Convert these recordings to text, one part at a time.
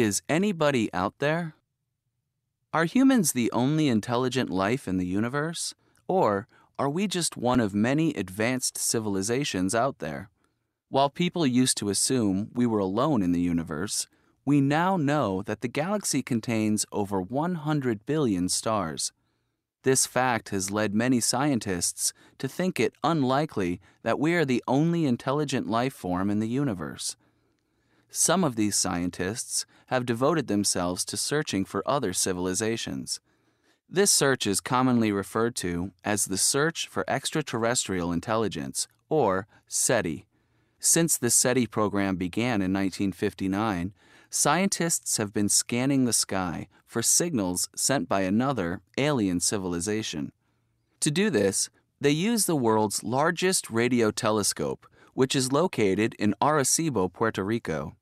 Is anybody out there? Are humans the only intelligent life in the universe? Or are we just one of many advanced civilizations out there? While people used to assume we were alone in the universe, we now know that the galaxy contains over 100 billion stars. This fact has led many scientists to think it unlikely that we are the only intelligent life form in the universe. Some of these scientists have devoted themselves to searching for other civilizations. This search is commonly referred to as the Search for Extraterrestrial Intelligence, or SETI. Since the SETI program began in 1959, scientists have been scanning the sky for signals sent by another alien civilization. To do this, they use the world's largest radio telescope, which is located in Arecibo, Puerto Rico.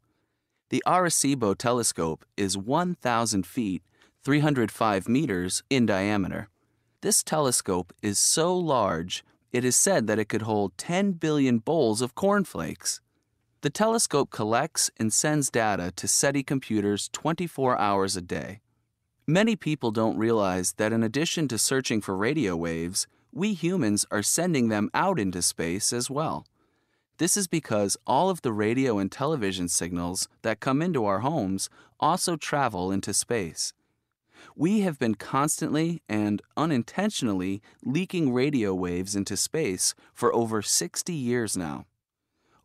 The Arecibo telescope is 1,000 feet, 305 meters in diameter. This telescope is so large, it is said that it could hold 10 billion bowls of cornflakes. The telescope collects and sends data to SETI computers 24 hours a day. Many people don't realize that in addition to searching for radio waves, we humans are sending them out into space as well. This is because all of the radio and television signals that come into our homes also travel into space. We have been constantly and unintentionally leaking radio waves into space for over 60 years now.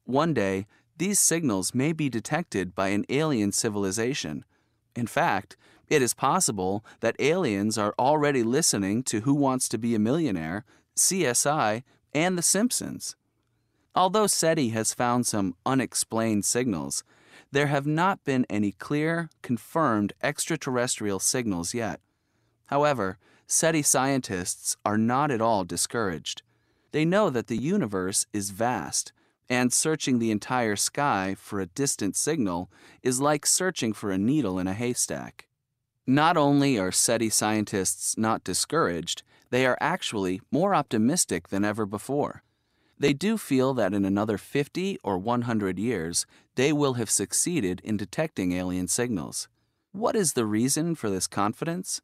One day, these signals may be detected by an alien civilization. In fact, it is possible that aliens are already listening to Who Wants to Be a Millionaire, CSI, and The Simpsons. Although SETI has found some unexplained signals, there have not been any clear, confirmed extraterrestrial signals yet. However, SETI scientists are not at all discouraged. They know that the universe is vast, and searching the entire sky for a distant signal is like searching for a needle in a haystack. Not only are SETI scientists not discouraged, they are actually more optimistic than ever before. They do feel that in another 50 or 100 years, they will have succeeded in detecting alien signals. What is the reason for this confidence?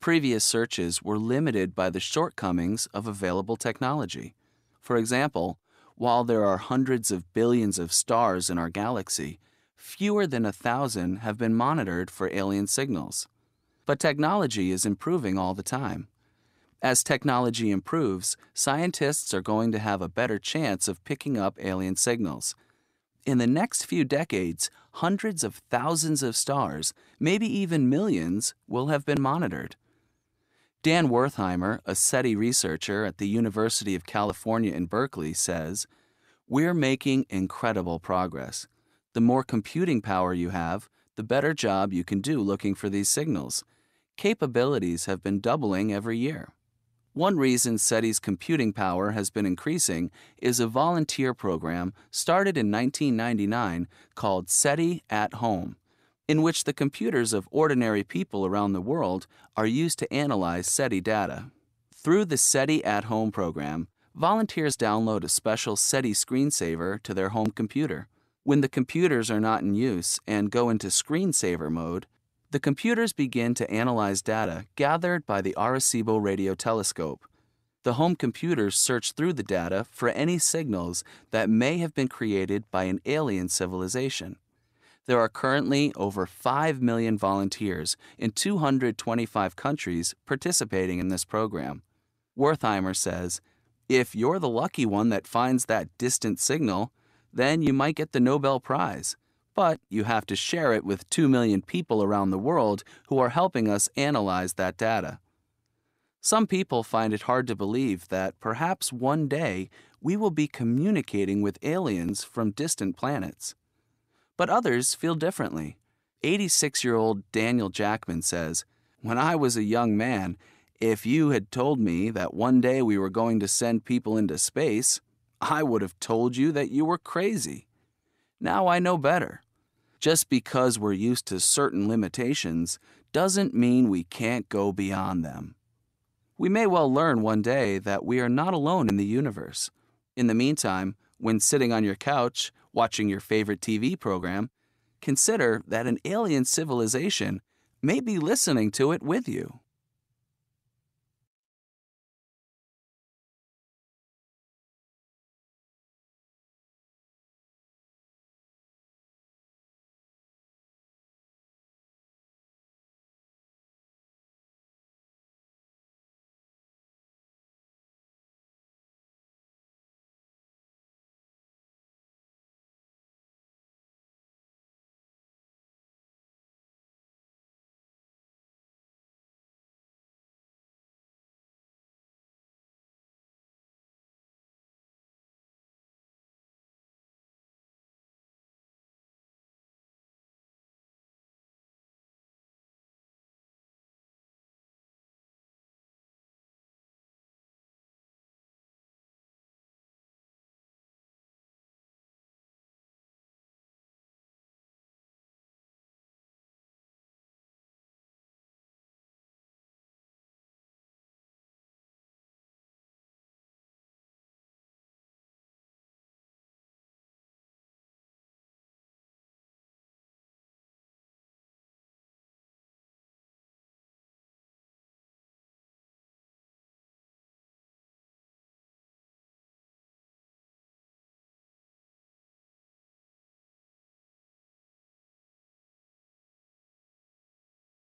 Previous searches were limited by the shortcomings of available technology. For example, while there are hundreds of billions of stars in our galaxy, fewer than a thousand have been monitored for alien signals. But technology is improving all the time. As technology improves, scientists are going to have a better chance of picking up alien signals. In the next few decades, hundreds of thousands of stars, maybe even millions, will have been monitored. Dan Wertheimer, a SETI researcher at the University of California in Berkeley, says We're making incredible progress. The more computing power you have, the better job you can do looking for these signals. Capabilities have been doubling every year. One reason SETI's computing power has been increasing is a volunteer program started in 1999 called SETI at Home, in which the computers of ordinary people around the world are used to analyze SETI data. Through the SETI at Home program, volunteers download a special SETI screensaver to their home computer. When the computers are not in use and go into screensaver mode, the computers begin to analyze data gathered by the Arecibo radio telescope. The home computers search through the data for any signals that may have been created by an alien civilization. There are currently over 5 million volunteers in 225 countries participating in this program. Wertheimer says, if you're the lucky one that finds that distant signal, then you might get the Nobel Prize but you have to share it with 2 million people around the world who are helping us analyze that data. Some people find it hard to believe that perhaps one day we will be communicating with aliens from distant planets. But others feel differently. 86 year old Daniel Jackman says, When I was a young man, if you had told me that one day we were going to send people into space, I would have told you that you were crazy. Now I know better. Just because we're used to certain limitations doesn't mean we can't go beyond them. We may well learn one day that we are not alone in the universe. In the meantime, when sitting on your couch, watching your favorite TV program, consider that an alien civilization may be listening to it with you.